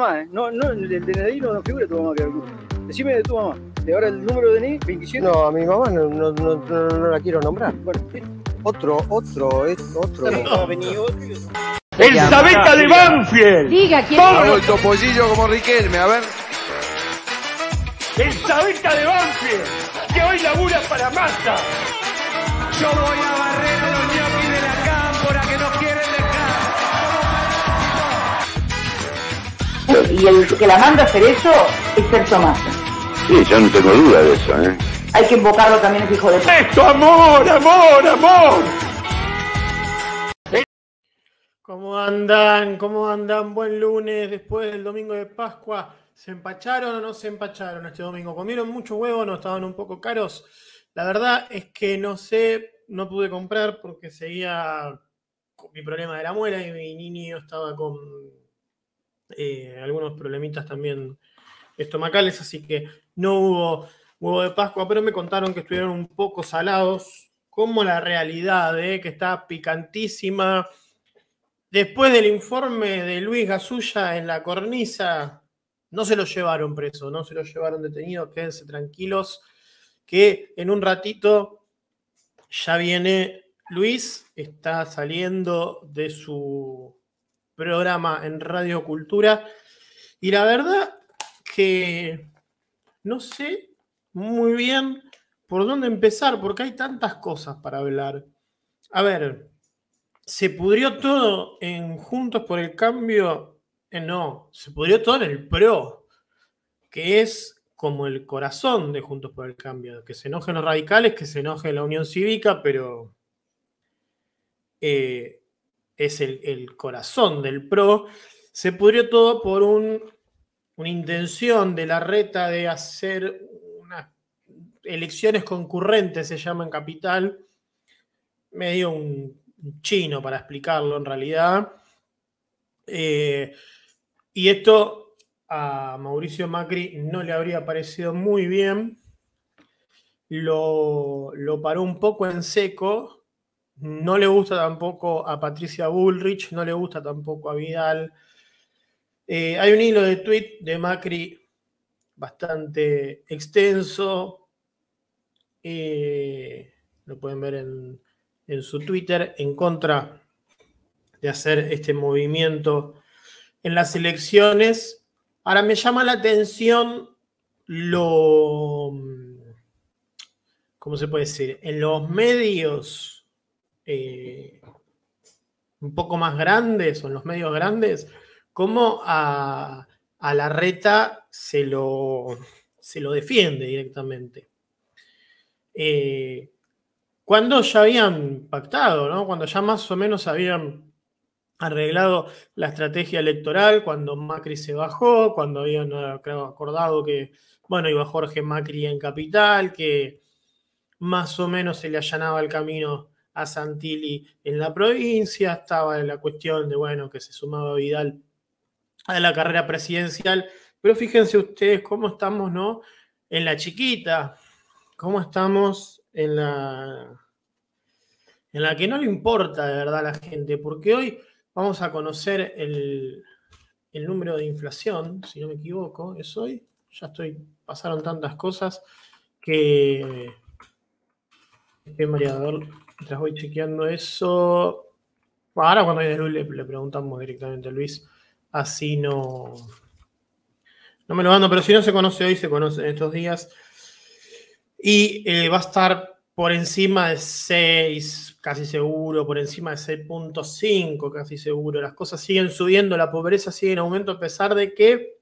¿eh? No, no, el DNI no, no figura tu mamá, que Decime de tu mamá. De ahora el número de DNI, 27. No, a mi mamá no, no, la quiero nombrar. Bueno, ¿sí? Otro, otro, otro. ¡El Sabeta de Banfield! Diga quién es. el topollillo como Riquelme, a ver. ¡El Sabeta de Banfield! Que hoy labura para Massa. Yo voy a y el que la manda a hacer eso es Sergio Massa. Sí, yo no tengo duda de eso, ¿eh? Hay que invocarlo también, es hijo de... ¡Esto, amor, amor, amor! ¿Cómo andan? ¿Cómo andan? Buen lunes, después del domingo de Pascua. ¿Se empacharon o no se empacharon este domingo? ¿Comieron mucho huevo no estaban un poco caros? La verdad es que no sé, no pude comprar porque seguía con mi problema de la muela y mi niño estaba con eh, algunos problemitas también estomacales, así que no hubo huevo de Pascua, pero me contaron que estuvieron un poco salados, como la realidad, eh, que está picantísima. Después del informe de Luis Gasulla en la cornisa, no se lo llevaron preso, no se lo llevaron detenido, quédense tranquilos, que en un ratito ya viene Luis, está saliendo de su programa en Radio Cultura. Y la verdad que no sé muy bien por dónde empezar, porque hay tantas cosas para hablar. A ver, ¿se pudrió todo en Juntos por el Cambio? Eh, no, se pudrió todo en el PRO, que es como el corazón de Juntos por el Cambio, que se enojen los radicales, que se enoje la Unión Cívica, pero eh, es el, corazón del PRO, se pudrió todo por un, una intención de la reta de hacer unas elecciones concurrentes, se llama en Capital, medio un chino para explicarlo en realidad. Eh, y esto a Mauricio Macri no le habría parecido muy bien. Lo, lo paró un poco en seco, no le gusta tampoco a Patricia Bullrich, no le gusta tampoco a Vidal. Eh, hay un hilo de tweet de Macri bastante extenso. Eh, lo pueden ver en, en su Twitter, en contra de hacer este movimiento en las elecciones. Ahora me llama la atención lo, ¿cómo se puede decir? En los medios eh, un poco más grandes o en los medios grandes, como a, la reta se lo, se lo defiende directamente. Eh, cuando ya habían pactado, cuando ya más o menos habían arreglado la estrategia electoral, cuando Macri se bajó, cuando habían eh, acordado que, bueno, iba Jorge Macri en capital, que más o menos se le allanaba el camino a Santilli en la provincia, estaba en la cuestión de, bueno, que se sumaba Vidal a la carrera presidencial, pero fíjense ustedes cómo estamos, ¿no? En la chiquita, cómo estamos en la, en la que no le importa de verdad a la gente, porque hoy vamos a conocer el, número de inflación, si no me equivoco, es hoy, ya estoy, pasaron tantas cosas que estoy mareado Mientras voy chequeando eso. Ahora cuando hay le, le preguntamos directamente a Luis. Así no. No me lo mando, pero si no se conoce hoy, se conoce en estos días. Y eh, va a estar por encima de 6, casi seguro, por encima de 6.5, casi seguro. Las cosas siguen subiendo, la pobreza sigue en aumento, a pesar de que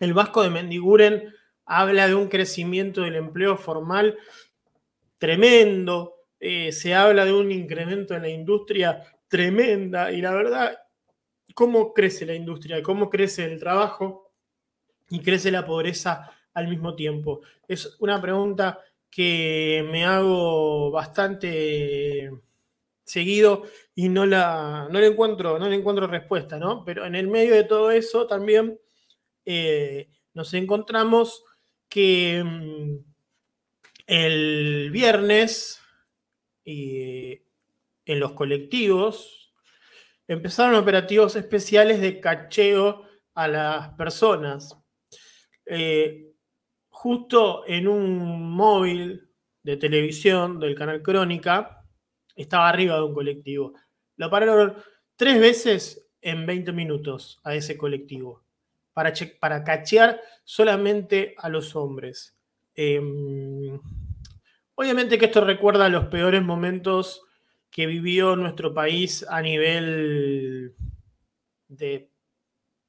el Vasco de Mendiguren habla de un crecimiento del empleo formal tremendo, eh, se habla de un incremento en la industria tremenda y la verdad, cómo crece la industria, cómo crece el trabajo y crece la pobreza al mismo tiempo. Es una pregunta que me hago bastante eh, seguido y no la, no le encuentro, no le encuentro respuesta, ¿no? Pero en el medio de todo eso también eh, nos encontramos que mm, el viernes y eh, en los colectivos, empezaron operativos especiales de cacheo a las personas. Eh, justo en un móvil de televisión del canal Crónica, estaba arriba de un colectivo. Lo pararon tres veces en 20 minutos a ese colectivo para, para cachear solamente a los hombres. Em, Obviamente que esto recuerda a los peores momentos que vivió nuestro país a nivel de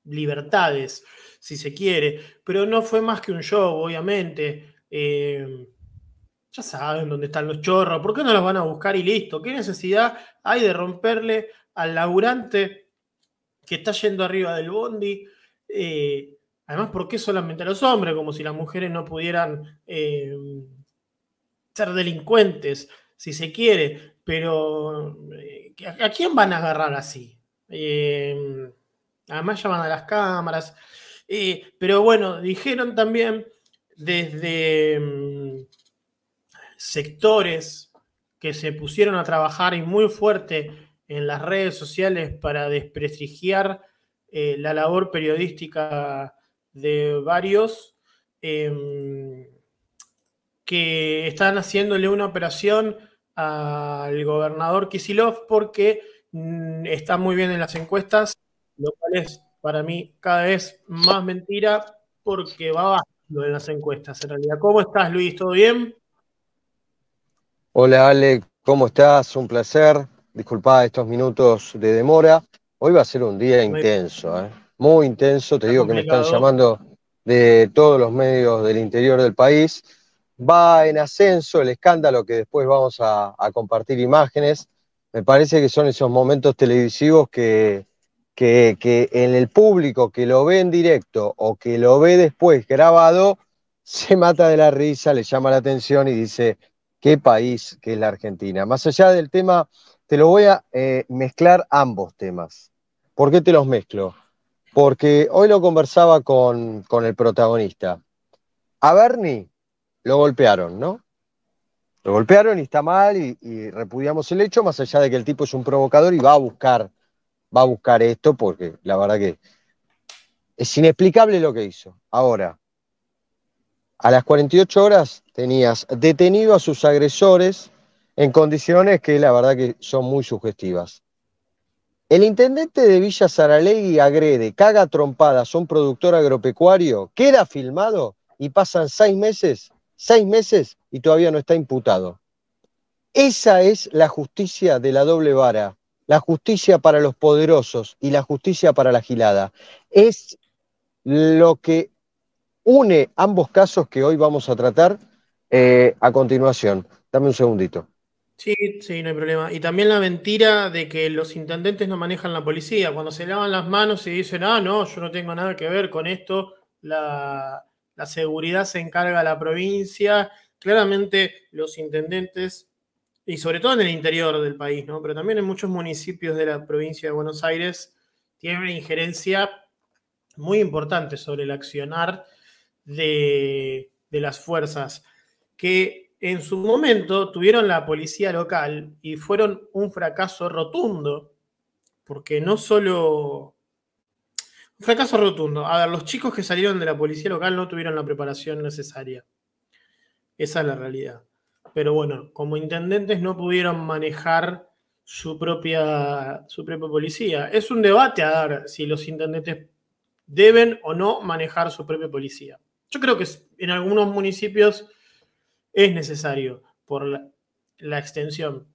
libertades, si se quiere, pero no fue más que un show, obviamente. Em, ya saben dónde están los chorros, ¿por qué no los van a buscar y listo? ¿Qué necesidad hay de romperle al laburante que está yendo arriba del bondi? Eh, además, ¿por qué solamente a los hombres? Como si las mujeres no pudieran... Em, ser delincuentes, si se quiere, pero eh, ¿a quién van a agarrar así? Em, además llaman a las cámaras. Eh, pero bueno, dijeron también desde em, sectores que se pusieron a trabajar y muy fuerte en las redes sociales para desprestigiar eh, la labor periodística de varios. Em, que están haciéndole una operación al gobernador Kisilov porque mm, está muy bien en las encuestas, lo cual es para mí cada vez más mentira porque va bajando en las encuestas en realidad. ¿Cómo estás, Luis? ¿Todo bien? Hola, Ale, ¿cómo estás? Un placer. Disculpa estos minutos de demora. Hoy va a ser un día intenso, ¿eh? muy intenso. Te digo que me están llamando de todos los medios del interior del país va en ascenso el escándalo que después vamos a, compartir imágenes. Me parece que son esos momentos televisivos que, que, en el público que lo ve en directo o que lo ve después grabado, se mata de la risa, le llama la atención y dice, qué país que es la Argentina. Más allá del tema, te lo voy a eh, mezclar ambos temas. ¿Por qué te los mezclo? Porque hoy lo conversaba con, con el protagonista. A Bernie lo golpearon, ¿no? Lo golpearon y está mal y, repudiamos el hecho, más allá de que el tipo es un provocador y va a buscar, va a buscar esto, porque la verdad que es inexplicable lo que hizo. Ahora, a las 48 horas tenías detenido a sus agresores en condiciones que la verdad que son muy sugestivas. El intendente de Villa Saralegui agrede, caga trompadas a un productor agropecuario, queda filmado y pasan seis meses seis meses y todavía no está imputado. Esa es la justicia de la doble vara, la justicia para los poderosos y la justicia para la gilada. Es lo que une ambos casos que hoy vamos a tratar eh, a continuación. Dame un segundito. Sí, sí, no hay problema. Y también la mentira de que los intendentes no manejan la policía. Cuando se lavan las manos y dicen, ah, no, yo no tengo nada que ver con esto, la, la seguridad se encarga la provincia, claramente los intendentes, y sobre todo en el interior del país, pero también en muchos municipios de la provincia de Buenos Aires, tiene una injerencia muy importante sobre el accionar de, de las fuerzas que en su momento tuvieron la policía local y fueron un fracaso rotundo, porque no solo Fracaso rotundo. A ver, los chicos que salieron de la policía local no tuvieron la preparación necesaria. Esa es la realidad. Pero bueno, como intendentes no pudieron manejar su propia, su propia policía. Es un debate a dar si los intendentes deben o no manejar su propia policía. Yo creo que en algunos municipios es necesario por la, extensión.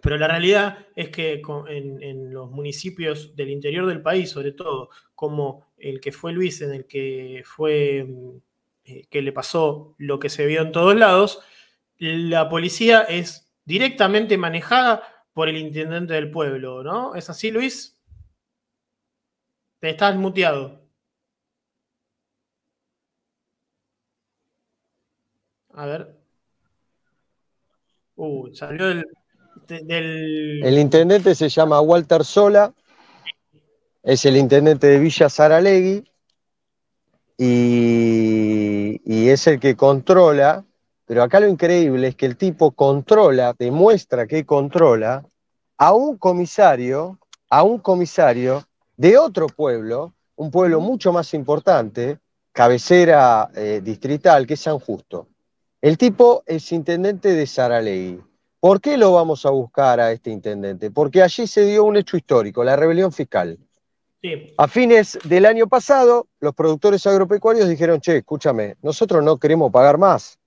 Pero la realidad es que en, los municipios del interior del país, sobre todo, como el que fue Luis, en el que fue mm, eh, que le pasó lo que se vio en todos lados, la policía es directamente manejada por el intendente del pueblo, ¿no? ¿Es así, Luis? Te estás muteado. A ver. Uh, salió del... El intendente se llama Walter Sola, es el intendente de Villa Saralegui y, y es el que controla, pero acá lo increíble es que el tipo controla, demuestra que controla a un comisario, a un comisario de otro pueblo, un pueblo mucho más importante, cabecera eh, distrital, que es San Justo. El tipo es intendente de Saralegui. ¿Por qué lo vamos a buscar a este intendente? Porque allí se dio un hecho histórico, la rebelión fiscal. A fines del año pasado, los productores agropecuarios dijeron, che, escúchame, nosotros no queremos pagar más.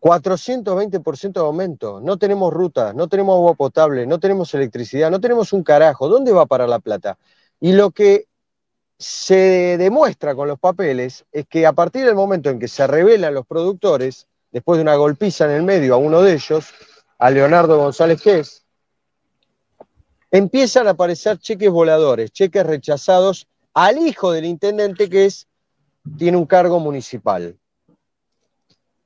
420% de aumento, no tenemos rutas, no tenemos agua potable, no tenemos electricidad, no tenemos un carajo, ¿dónde va a parar la plata? Y lo que se demuestra con los papeles es que a partir del momento en que se revelan los productores, después de una golpiza en el medio a uno de ellos, a Leonardo González Quez, empiezan a aparecer cheques voladores, cheques rechazados al hijo del intendente que es, tiene un cargo municipal.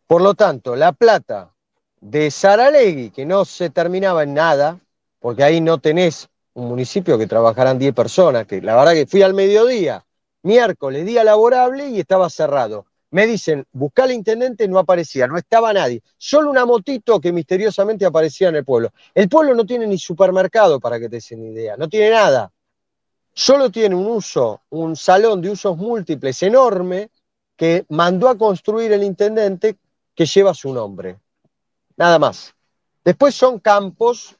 Por lo tanto, la plata de Saralegui, que no se terminaba en nada, porque ahí no tenés un municipio que trabajaran 10 personas, que la verdad que fui al mediodía, miércoles, día laborable, y estaba cerrado. Me dicen, buscá al intendente, no aparecía, no estaba nadie. Solo una motito que misteriosamente aparecía en el pueblo. El pueblo no tiene ni supermercado, para que te des idea, no tiene nada. Solo tiene un uso, un salón de usos múltiples enorme que mandó a construir el intendente que lleva su nombre. Nada más. Después son campos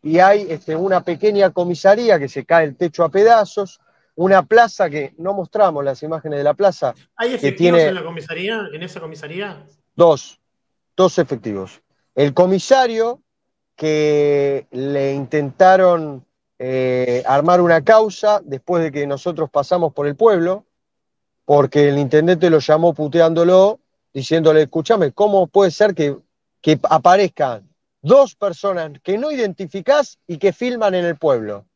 y hay este, una pequeña comisaría que se cae el techo a pedazos, una plaza que no mostramos las imágenes de la plaza. ¿Hay efectivos que tiene en la comisaría? ¿En esa comisaría? Dos, dos efectivos. El comisario que le intentaron eh, armar una causa después de que nosotros pasamos por el pueblo, porque el intendente lo llamó puteándolo, diciéndole, escúchame, ¿cómo puede ser que, que aparezcan dos personas que no identificás y que filman en el pueblo?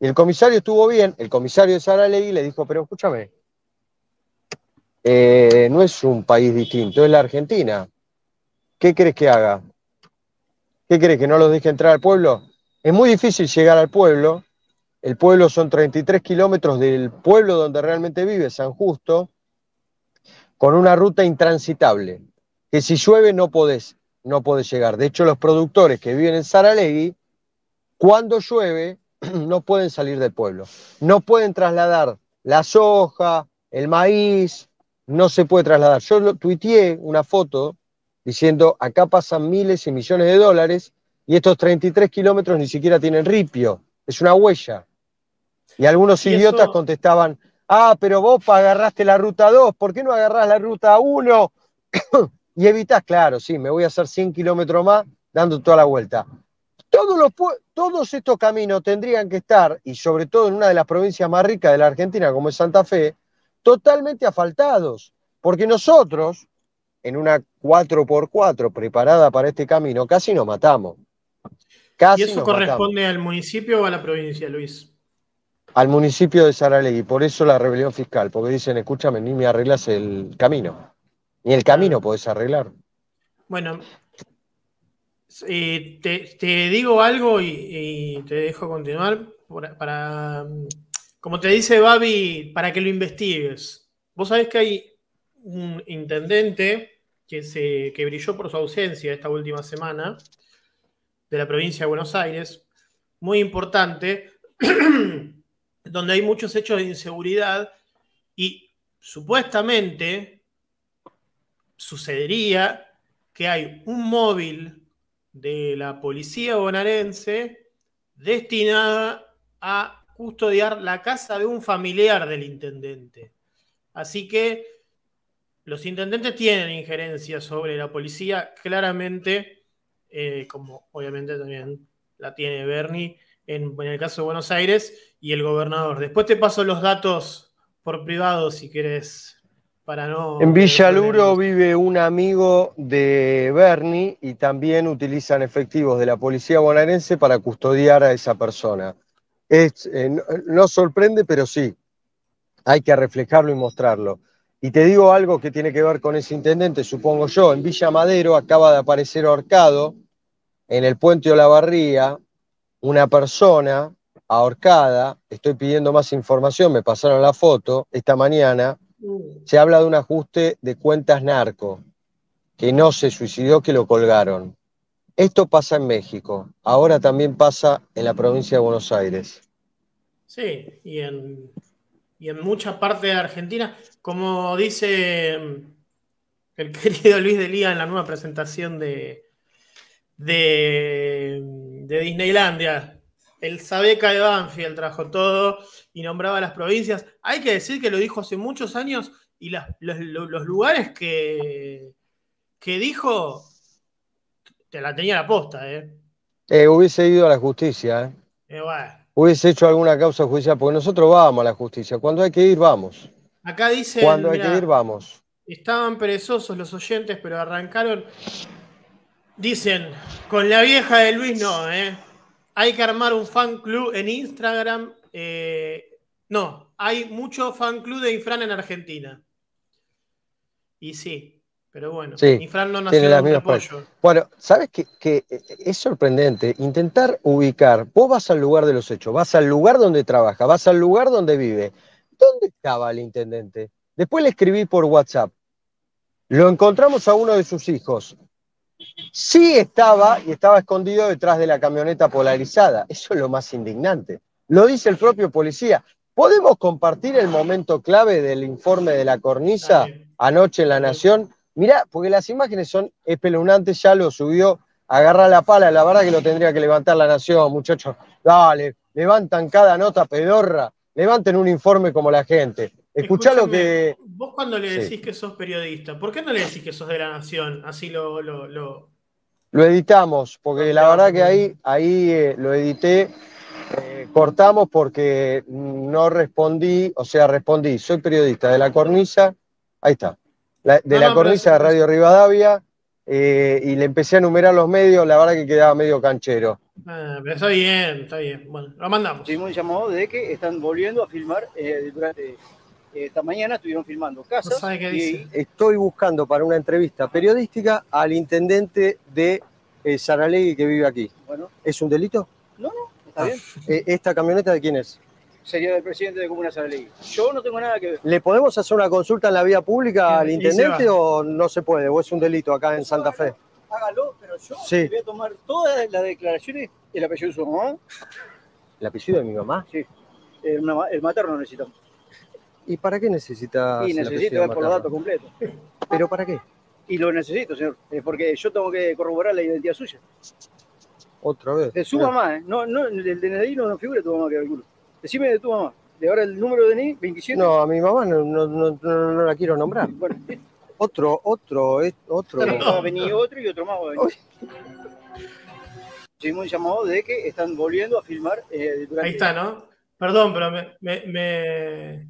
Y el comisario estuvo bien, el comisario de Saralegui le dijo, pero escúchame, eh, no es un país distinto, es la Argentina. ¿Qué crees que haga? ¿Qué crees que no los deje entrar al pueblo? Es muy difícil llegar al pueblo. El pueblo son 33 kilómetros del pueblo donde realmente vive, San Justo, con una ruta intransitable, que si llueve no podés, no podés llegar. De hecho, los productores que viven en Saralegui, cuando llueve, no pueden salir del pueblo. No pueden trasladar la soja, el maíz, no se puede trasladar. Yo tuiteé una foto diciendo, acá pasan miles y millones de dólares y estos 33 kilómetros ni siquiera tienen ripio, es una huella. Y algunos idiotas contestaban, ah, pero vos agarraste la ruta 2, ¿por qué no agarrás la ruta 1? y evitas, claro, sí, me voy a hacer 100 kilómetros más dando toda la vuelta. Todos, los, todos estos caminos tendrían que estar, y sobre todo en una de las provincias más ricas de la Argentina, como es Santa Fe, totalmente asfaltados, porque nosotros, en una 4x4 preparada para este camino, casi nos matamos. ¿Y eso corresponde al municipio o a la provincia, Luis? Al municipio de Saralegui, por eso la rebelión fiscal, porque dicen, escúchame, ni me arreglas el camino, ni el camino podés arreglar. Bueno, eh, te, digo algo y, te dejo continuar. Mm, como te dice Babi, para que lo investigues. Vos sabés que hay un intendente que, se, que brilló por su ausencia esta última semana de la provincia de Buenos Aires, muy importante, donde hay muchos hechos de inseguridad y supuestamente sucedería que hay un móvil de la policía bonaerense destinada a custodiar la casa de un familiar del intendente. Así que los intendentes tienen injerencia sobre la policía, claramente, eh, como obviamente también la tiene Bernie en, en, el caso de Buenos Aires y el gobernador. Después te paso los datos por privado si quieres en Villa Luro vive un amigo de Bernie y también utilizan efectivos de la policía bonaerense para custodiar a esa persona. Eh, no, no, sorprende, pero sí, hay que reflejarlo y mostrarlo. Y te digo algo que tiene que ver con ese intendente, supongo yo. En Villa Madero acaba de aparecer ahorcado en el puente Olavarría una persona ahorcada. Estoy pidiendo más información, me pasaron la foto esta mañana se habla de un ajuste de cuentas narco, que no se suicidó, que lo colgaron. Esto pasa en México, ahora también pasa en la provincia de Buenos Aires. Sí, y en, y en mucha parte de Argentina, como dice mm, el querido Luis de Lía en la nueva presentación de, de, de Disneylandia, el Sabeca de Banfield trajo todo y nombraba las provincias. Hay que decir que lo dijo hace muchos años y los, lugares que, que dijo, te la tenía la posta, ¿eh? eh hubiese ido a la justicia, ¿eh? eh hubiese hecho alguna causa judicial, porque nosotros vamos a la justicia. Cuando hay que ir, vamos. Acá dice. Cuando hay que ir, vamos. Estaban perezosos los oyentes, pero arrancaron. Dicen, con la vieja de Luis no, ¿eh? Hay que armar un fan club en Instagram. Eh, no, hay mucho fan club de Infran en Argentina. Y sí, pero bueno, sí, Infran no nació en apoyo. Bueno, sabes qué? es sorprendente intentar ubicar. Vos vas al lugar de los hechos, vas al lugar donde trabaja, vas al lugar donde vive. ¿Dónde estaba el intendente? Después le escribí por WhatsApp. Lo encontramos a uno de sus hijos. Sí estaba y estaba escondido detrás de la camioneta polarizada. Eso es lo más indignante. Lo dice el propio policía. ¿Podemos compartir el momento clave del informe de la cornisa anoche en La Nación? Mirá, porque las imágenes son espeluznantes, ya lo subió, agarra la pala, la verdad que lo tendría que levantar La Nación, muchachos. Dale, levantan cada nota pedorra, levanten un informe como la gente. Escuchá lo que Vos cuando le decís que sos periodista, ¿por qué no le decís que sos de la nación? Así lo... Lo, editamos, porque la verdad que ahí, ahí eh, lo edité, eh, cortamos porque no respondí, o sea, respondí, soy periodista de la cornisa, ahí está, de la cornisa de Radio Rivadavia, eh, y le empecé a enumerar los medios, la verdad que quedaba medio canchero. Ah, pero está bien, está bien, bueno, lo mandamos. Simón llamado de que están volviendo a filmar durante esta mañana estuvieron filmando casas. estoy buscando para una entrevista periodística al intendente de eh, Saralegui que vive aquí. Bueno. ¿Es un delito? No, no, está bien. Ah, eh, ¿Esta camioneta de quién es? Sería del presidente de Comuna Saralegui. Yo no tengo nada que ver. ¿Le podemos hacer una consulta en la vía pública al intendente o no se puede? ¿O es un delito acá en Santa Fe? hágalo, pero yo voy a tomar todas las declaraciones, el apellido de su mamá. ¿El apellido de mi mamá? Sí. El, el materno necesitamos. ¿Y para qué necesita? Y necesito ver por los datos completos. ¿Pero para qué? Y lo necesito, señor, eh, porque yo tengo que corroborar la identidad suya. Otra vez. De su mamá, ¿eh? No, no, el DNI no figura tu mamá que calculo. Decime de tu mamá. De ahora el número de DNI, 27. No, a mi mamá no, no, no, la quiero nombrar. Bueno. Otro, otro, eh, otro. También va a venir otro y otro más va a venir. Seguimos llamado de que están volviendo a filmar eh, Ahí está, ¿no? Perdón, pero me, me,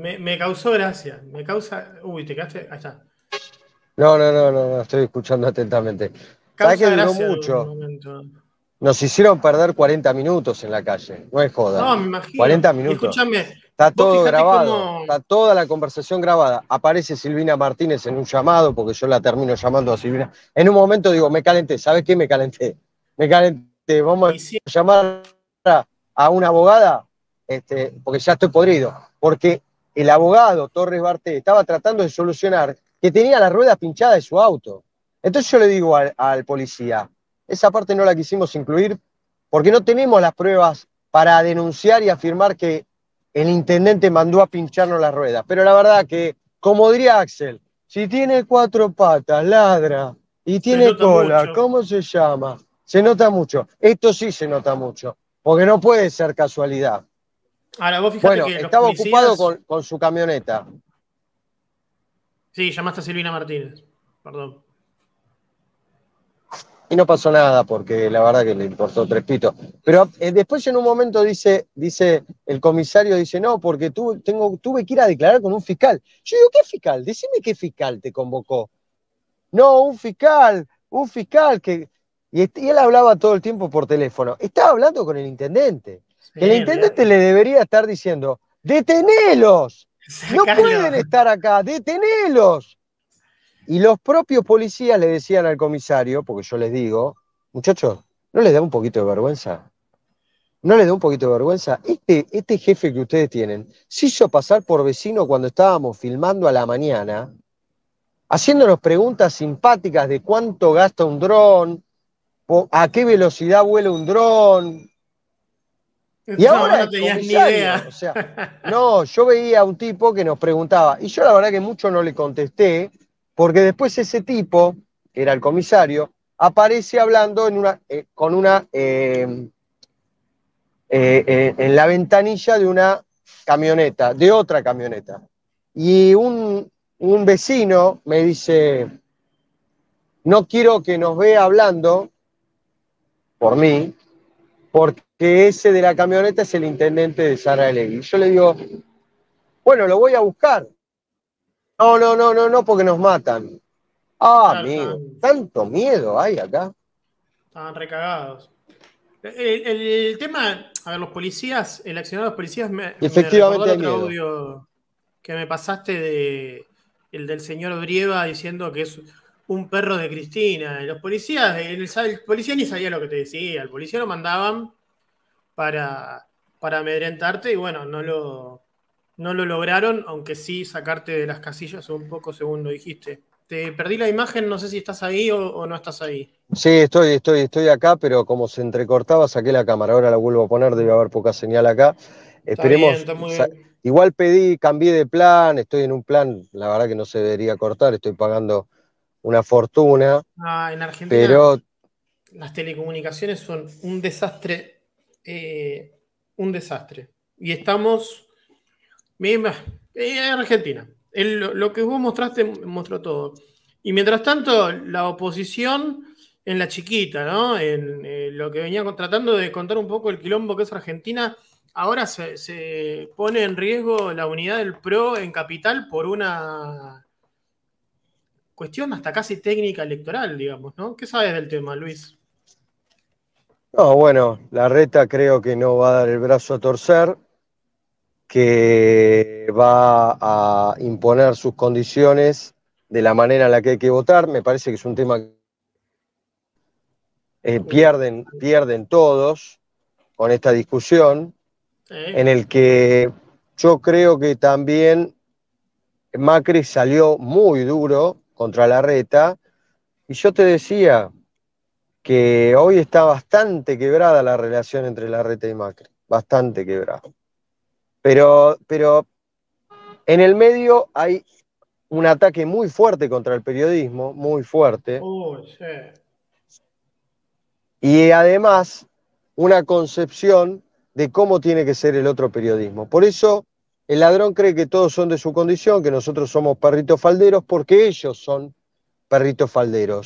me, causó gracia. Me causa. Uy, te quedaste allá. No, no, no, no, no estoy escuchando atentamente. Causa que mucho. Nos hicieron perder 40 minutos en la calle. No es joda. No, me imagino. 40 minutos. Está todo grabado. Está toda la conversación grabada. Aparece Silvina Martínez en un llamado, porque yo la termino llamando a Silvina. En un momento digo, me calenté. ¿Sabes qué? Me calenté. Me calenté. Vamos a llamar a una abogada, este, porque ya estoy podrido. Porque el abogado Torres Barté estaba tratando de solucionar que tenía las ruedas pinchadas de su auto. Entonces yo le digo al, policía, esa parte no la quisimos incluir porque no tenemos las pruebas para denunciar y afirmar que el intendente mandó a pincharnos las ruedas. Pero la verdad que, como diría Axel, si tiene cuatro patas, ladra y tiene cola, ¿cómo se llama? Se nota mucho. Esto sí se nota mucho, porque no puede ser casualidad bueno, estaba ocupado con, su camioneta. Sí, llamaste a Silvina Martínez, perdón. Y no pasó nada porque la verdad que le importó tres pitos. Pero eh, después en un momento dice, dice el comisario, dice, no, porque tuve, que ir a declarar con un fiscal. Yo digo, ¿qué fiscal? Decime qué fiscal te convocó. No, un fiscal, un fiscal que... y él hablaba todo el tiempo por teléfono. Estaba hablando con el intendente el intendente le debería estar diciendo, detenelos, no pueden estar acá, detenelos. Y los propios policías le decían al comisario, porque yo les digo, muchachos, ¿no les da un poquito de vergüenza? ¿No les da un poquito de vergüenza? Este, este jefe que ustedes tienen se hizo pasar por vecino cuando estábamos filmando a la mañana, haciéndonos preguntas simpáticas de cuánto gasta un dron, a qué velocidad vuela un dron, no, ahora ni idea. O sea, no, yo veía a un tipo que nos preguntaba, y yo la verdad que mucho no le contesté, porque después ese tipo, que era el comisario, aparece hablando en una, eh, con una, eh, eh, en la ventanilla de una camioneta, de otra camioneta. Y un, un vecino me dice, no quiero que nos vea hablando por mí, porque ese de la camioneta es el intendente de Saralegui. Yo le digo, bueno, lo voy a buscar. No, no, no, no, no, porque nos matan. Ah, amigo, tanto miedo hay acá. Están recagados. El, tema, a ver, los policías, el accionado de los policías me, Efectivamente el audio que me pasaste de el del señor Brieva diciendo que es un perro de Cristina. Los policías, el, policía ni sabía lo que te decía. El policía lo mandaban para, para amedrentarte y bueno, no lo, no lo lograron, aunque sí sacarte de las casillas un poco, segundo, lo dijiste. Te perdí la imagen, no sé si estás ahí o, no estás ahí. Sí, estoy, estoy, estoy acá, pero como se entrecortaba, saqué la cámara. Ahora la vuelvo a poner, debe haber poca señal acá. Igual pedí, cambié de plan, estoy en un plan, la verdad que no se debería cortar, estoy pagando una fortuna. Ah, en Argentina. Pero... Las telecomunicaciones son un desastre. Eh, un desastre. Y estamos. En eh, Argentina. lo que vos mostraste mostró todo. Y mientras tanto, la oposición en la chiquita, ¿no? En eh, lo que venía tratando de contar un poco el quilombo que es Argentina, ahora se, pone en riesgo la unidad del PRO en capital por una cuestión hasta casi técnica electoral, digamos, ¿no? ¿Qué sabes del tema, Luis? No, bueno, la reta creo que no va a dar el brazo a torcer, que va a imponer sus condiciones de la manera en la que hay que votar. Me parece que es un tema que eh, pierden, pierden todos con esta discusión, en el que yo creo que también Macri salió muy duro contra la reta, y yo te decía que hoy está bastante quebrada la relación entre la reta y Macri, bastante quebrada. Pero, pero en el medio hay un ataque muy fuerte contra el periodismo, muy fuerte. Y además, una concepción de cómo tiene que ser el otro periodismo. Por eso el ladrón cree que todos son de su condición, que nosotros somos perritos falderos, porque ellos son perritos falderos.